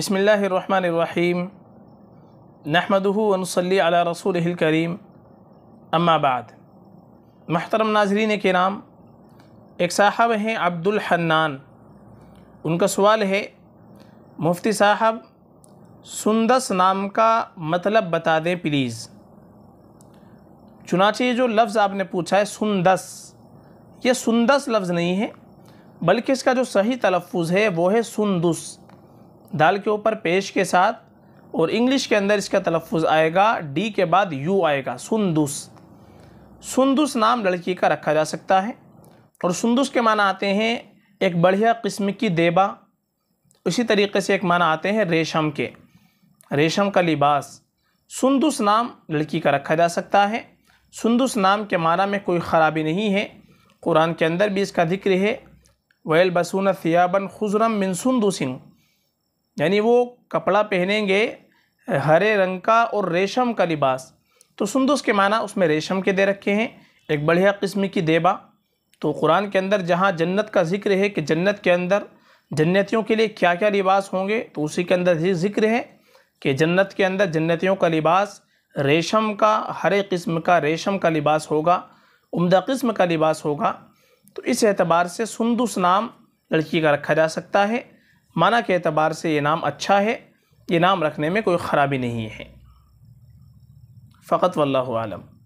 रहीम बसमीम नहमदूनसली अला रसूल करीम अम्माबाद महतरम नाजरीन के नाम एक साहब हैं अब्दुल हन्नान उनका सवाल है मुफ्ती साहब सुंदस नाम का मतलब बता दें प्लीज़ चुनाचे जो लफ्ज़ आपने पूछा है सुंदस ये सुंदस लफ्ज़ नहीं है बल्कि इसका जो सही तलफ़ है वो है सुंदस दाल के ऊपर पेश के साथ और इंग्लिश के अंदर इसका तलफ़ आएगा डी के बाद यू आएगा सुंदुस सुंदुस नाम लड़की का रखा जा सकता है और सुंदुस के माना आते हैं एक बढ़िया किस्म की देबा उसी तरीके से एक माना आते हैं रेशम के रेशम का लिबास सुंदुस नाम लड़की का रखा जा सकता है सुंदुस नाम के माना में कोई ख़राबी नहीं है कुरान के अंदर भी इसका जिक्र है वैल बसून सियाबन खुजरम मिन सुंदुसिन यानी वो कपड़ा पहनेंगे हरे रंग का और रेशम का लिबास तो सुंदुस के माना उसमें रेशम के दे रखे हैं एक बढ़िया किस्म की देबा तो कुरान के अंदर जहाँ जन्नत का जिक्र है कि जन्नत के अंदर जन्नतियों के लिए क्या क्या लिबास होंगे तो उसी के अंदर ये जिक्र है कि जन्नत के अंदर जन्नतियों का लिबास रेशम का हरे किस्म का रेशम का लिबास होगा उमदा किस्म का लिबास होगा तो इस एतबार से सुंदुस नाम लड़की का रखा जा सकता है माना के अतबार से ये नाम अच्छा है ये नाम रखने में कोई ख़राबी नहीं है फ़कत वल्लम